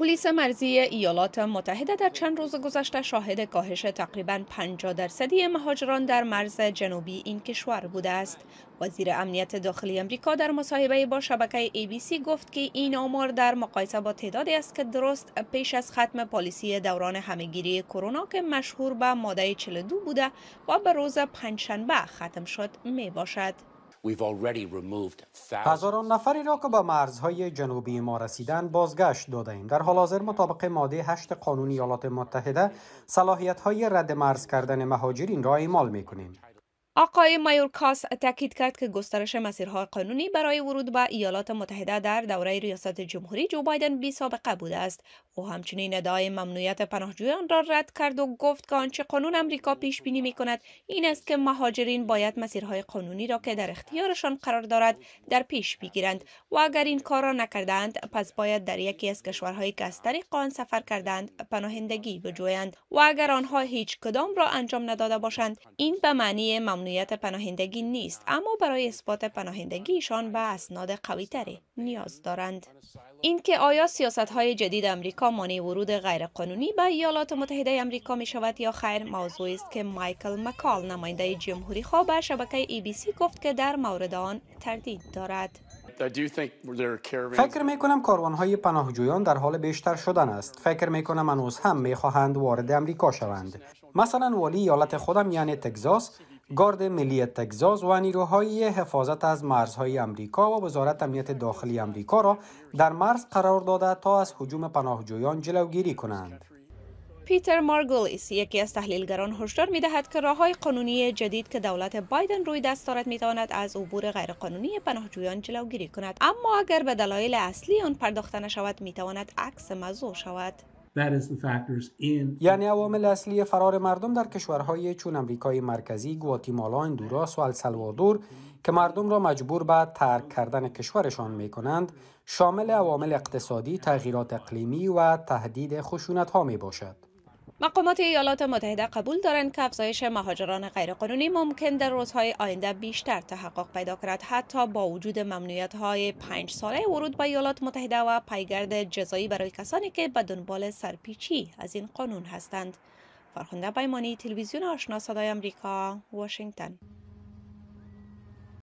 پلیس مرزی ایالات متحده در چند روز گذشته شاهد کاهش تقریبا 50 درصدی مهاجران در مرز جنوبی این کشور بوده است. وزیر امنیت داخلی امریکا در مصاحبه با شبکه ABC گفت که این آمار در مقایسه با تعدادی است که درست پیش از ختم پالیسی دوران همگیری کرونا که مشهور به ماده 42 بوده و به روز پنجشنبه ختم شد می باشد. هزاران نفری را که به مرزهای جنوبی ما رسیدن بازگشت داده ایم. در حال حاضر مطابق ماده هشت قانون ایالات متحده صلاحیت های رد مرز کردن مهاجرین را اعمال می کنیم. آقای مایورکاس تاکید کرد که گسترش مسیرهای قانونی برای ورود به ایالات متحده در دوره ریاست جمهوری جو بایدن بی سابقه بوده است او همچنین ادعای ممنوعیت پناهجویان را رد کرد و گفت که آنچه قانون امریکا پیش بینی می کند این است که مهاجرین باید مسیرهای قانونی را که در اختیارشان قرار دارد در پیش بگیرند و اگر این کار را نکردند پس باید در یکی از کشورهای که از سفر کردند پناهندگی بجویند و اگر آنها هیچ کدام را انجام نداده باشند این به معنی ممنوعیت پناهندگی نیست اما برای اثبات پناهندگیشان به اسناد قویتری نیاز دارند اینکه آیا سیاست های جدید امریکا مانع ورود غیرقانونی به ایالات متحده امریکا می شود یا خیر موضوعی است که مایکل مکال نماینده جمهوری خواه به شبکه ای بی سی گفت که در مورد آن تردید دارد فکر می کنم کاروان های پناهجویان در حال بیشتر شدن است. فکر می کنم هنوز هم می خواهند وارد امریکا شوند. مثلا والی ایالت خودم یعنی تگزاس گارد ملی تگزاس و نیروهای حفاظت از مرزهای امریکا و وزارت امنیت داخلی امریکا را در مرز قرار داده تا از حجوم پناهجویان جلوگیری کنند. پیتر مارگولیس یکی از تحلیلگران هشدار می دهد که راه های قانونی جدید که دولت بایدن روی دست دارد می تواند از عبور غیرقانونی پناهجویان جلوگیری کند اما اگر به دلایل اصلی آن پرداخته نشود می تواند عکس مزو شود یعنی عوامل اصلی فرار مردم در کشورهای چون امریکای مرکزی، گواتیمالا، اندوراس و السلوادور که مردم را مجبور به ترک کردن کشورشان می کنند، شامل عوامل اقتصادی، تغییرات اقلیمی و تهدید خشونت ها می باشد. مقامات ایالات متحده قبول دارند که افزایش مهاجران غیرقانونی ممکن در روزهای آینده بیشتر تحقق پیدا کند حتی با وجود ممنوعیت های پنج ساله ورود به ایالات متحده و پیگرد جزایی برای کسانی که به دنبال سرپیچی از این قانون هستند فرخنده بیمانی تلویزیون آشنا صدای آمریکا واشنگتن